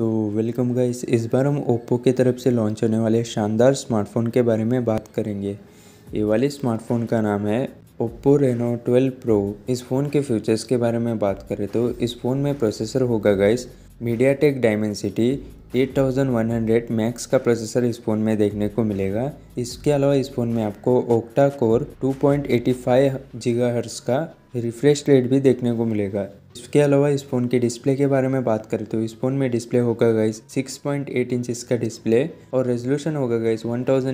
तो welcome guys इस बार हम ओप्पो की तरफ से लॉन्च होने वाले शानदार स्मार्टफ़ोन के बारे में बात करेंगे ये वाले स्मार्टफ़ोन का नाम है ओप्पो रेनो 12 प्रो इस फ़ोन के फीचर्स के बारे में बात करें तो इस फ़ोन में प्रोसेसर होगा guys MediaTek Dimensity 8100 Max का प्रोसेसर इस फ़ोन में देखने को मिलेगा इसके अलावा इस फ़ोन में आपको ओक्टा कोर 2.85 पॉइंट का रिफ्रेश रेट भी देखने को मिलेगा इसके अलावा इस फ़ोन के डिस्प्ले के बारे में बात करें तो इस फ़ोन में डिस्प्ले होगा गाइस 6.8 इंच इसका डिस्प्ले और रेजोल्यूशन होगा गाइस 1080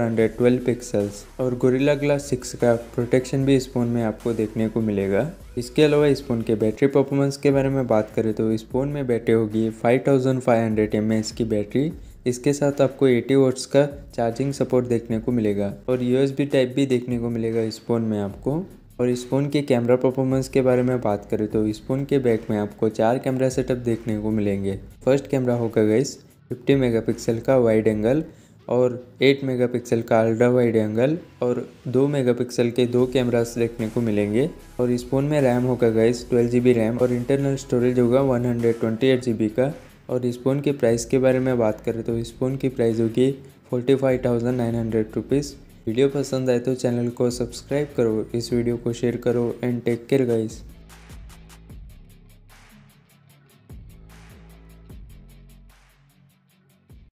हंड्रेड ट्वेल्व पिक्सल्स और गोरिल्ला ग्लास सिक्स का प्रोटेक्शन भी इस फ़ोन में आपको देखने को मिलेगा इसके अलावा इस फ़ोन के बैटरी परफॉर्मेंस के बारे में बात करें तो इस फ़ोन में बैटरी होगी एम एस की बैटरी इसके साथ आपको 80 वोट्स का चार्जिंग सपोर्ट देखने को मिलेगा और यूएसबी टाइप भी देखने को मिलेगा इस फ़ोन में आपको और इस फ़ोन के कैमरा परफॉर्मेंस के बारे में बात करें तो इस फ़ोन के बैक में आपको चार कैमरा सेटअप देखने को मिलेंगे फर्स्ट कैमरा होगा गैस 50 मेगापिक्सल का वाइड एंगल और 8 मेगापिक्सल का अल्ट्रा वाइड एंगल और 2 मेगापिक्सल के दो कैमरास देखने को मिलेंगे और इस फ़ोन में रैम होगा गैस ट्वेल्व जी रैम और इंटरनल स्टोरेज होगा वन हंड्रेड का और इस फ़ोन के प्राइस के बारे में बात करें तो इस फ़ोन की प्राइस होगी forty five thousand nine hundred rupees video पसंद आए तो चैनल को सब्सक्राइब करो इस वीडियो को शेयर करो एंड टेक केयर गाइज़